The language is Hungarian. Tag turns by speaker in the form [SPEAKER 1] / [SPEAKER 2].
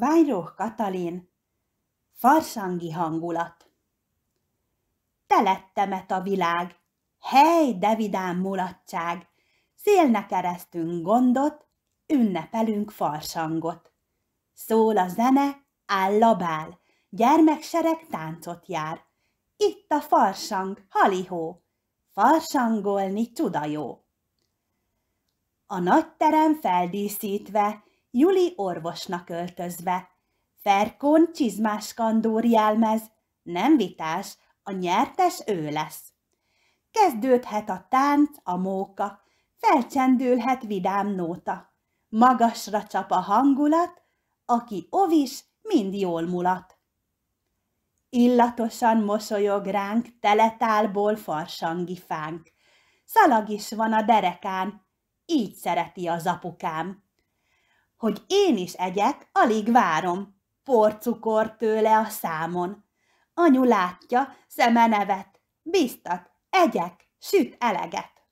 [SPEAKER 1] Vajróh Katalin, farsangi hangulat. Telettemet a világ, hely, de vidám mulatság, szélne keresztünk gondot, ünnepelünk farsangot. Szól a zene, áll a bál, gyermeksereg táncot jár. Itt a farsang, halihó, farsangolni csuda jó. A nagy terem feldíszítve, Juli orvosnak öltözve. Ferkón csizmás kandúr jelmez, nem vitás, a nyertes ő lesz. Kezdődhet a tánc, a móka, felcsendülhet vidám nóta. Magasra csap a hangulat, aki ovis, mind jól mulat. Illatosan mosolyog ránk, teletálból farsangi fánk. Szalag is van a derekán, így szereti az apukám hogy én is egyek, alig várom. Porcukor tőle a számon. Anyu látja, szeme nevet. Biztat, egyek, süt eleget.